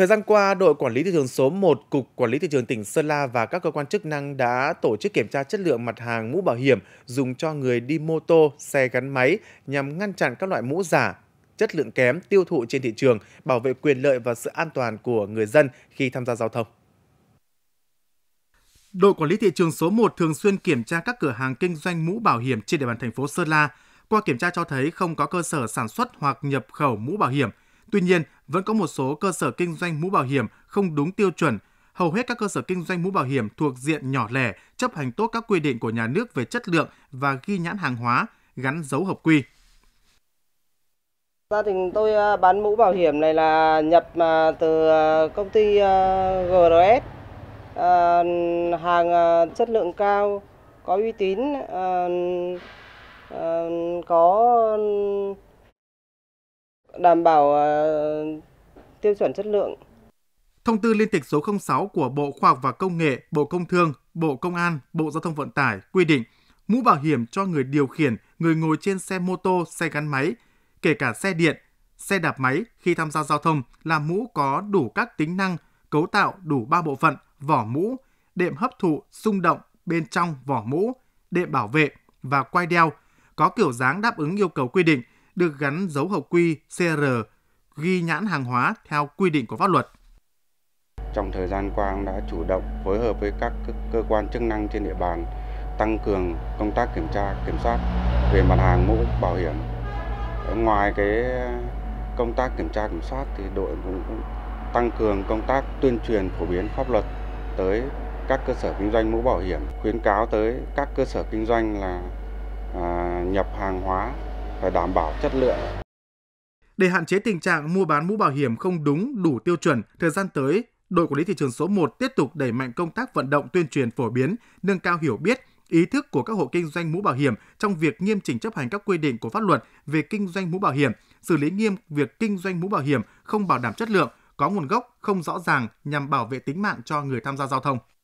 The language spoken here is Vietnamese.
Thời gian qua, đội quản lý thị trường số 1, Cục Quản lý thị trường tỉnh Sơn La và các cơ quan chức năng đã tổ chức kiểm tra chất lượng mặt hàng mũ bảo hiểm dùng cho người đi mô tô, xe gắn máy nhằm ngăn chặn các loại mũ giả, chất lượng kém tiêu thụ trên thị trường, bảo vệ quyền lợi và sự an toàn của người dân khi tham gia giao thông. Đội quản lý thị trường số 1 thường xuyên kiểm tra các cửa hàng kinh doanh mũ bảo hiểm trên địa bàn thành phố Sơn La. Qua kiểm tra cho thấy không có cơ sở sản xuất hoặc nhập khẩu mũ bảo hiểm. Tuy nhiên, vẫn có một số cơ sở kinh doanh mũ bảo hiểm không đúng tiêu chuẩn. Hầu hết các cơ sở kinh doanh mũ bảo hiểm thuộc diện nhỏ lẻ, chấp hành tốt các quy định của nhà nước về chất lượng và ghi nhãn hàng hóa, gắn dấu hợp quy. Gia đình tôi à, bán mũ bảo hiểm này là nhập mà từ à, công ty à, GRS, hàng chất lượng cao, có uy tín, có đảm bảo ờ, tiêu chuẩn chất lượng. Thông tư liên tịch số 06 của Bộ Khoa học và Công nghệ, Bộ Công Thương, Bộ Công an, Bộ Giao thông Vận tải quy định mũ bảo hiểm cho người điều khiển, người ngồi trên xe mô tô, xe gắn máy, kể cả xe điện, xe đạp máy khi tham gia giao thông là mũ có đủ các tính năng, cấu tạo đủ 3 bộ phận, vỏ mũ, đệm hấp thụ, xung động bên trong vỏ mũ, đệm bảo vệ và quai đeo, có kiểu dáng đáp ứng yêu cầu quy định được gắn dấu hợp quy CR ghi nhãn hàng hóa theo quy định của pháp luật. Trong thời gian qua đã chủ động phối hợp với các cơ quan chức năng trên địa bàn tăng cường công tác kiểm tra, kiểm soát về mặt hàng mũ bảo hiểm. Ở ngoài cái công tác kiểm tra kiểm soát thì đội cũng tăng cường công tác tuyên truyền phổ biến pháp luật tới các cơ sở kinh doanh mũ bảo hiểm, khuyến cáo tới các cơ sở kinh doanh là à, nhập hàng hóa phải đảm bảo chất lượng. Để hạn chế tình trạng mua bán mũ bảo hiểm không đúng, đủ tiêu chuẩn, thời gian tới, đội quản lý thị trường số 1 tiếp tục đẩy mạnh công tác vận động tuyên truyền phổ biến, nâng cao hiểu biết, ý thức của các hộ kinh doanh mũ bảo hiểm trong việc nghiêm chỉnh chấp hành các quy định của pháp luật về kinh doanh mũ bảo hiểm, xử lý nghiêm việc kinh doanh mũ bảo hiểm không bảo đảm chất lượng, có nguồn gốc không rõ ràng nhằm bảo vệ tính mạng cho người tham gia giao thông.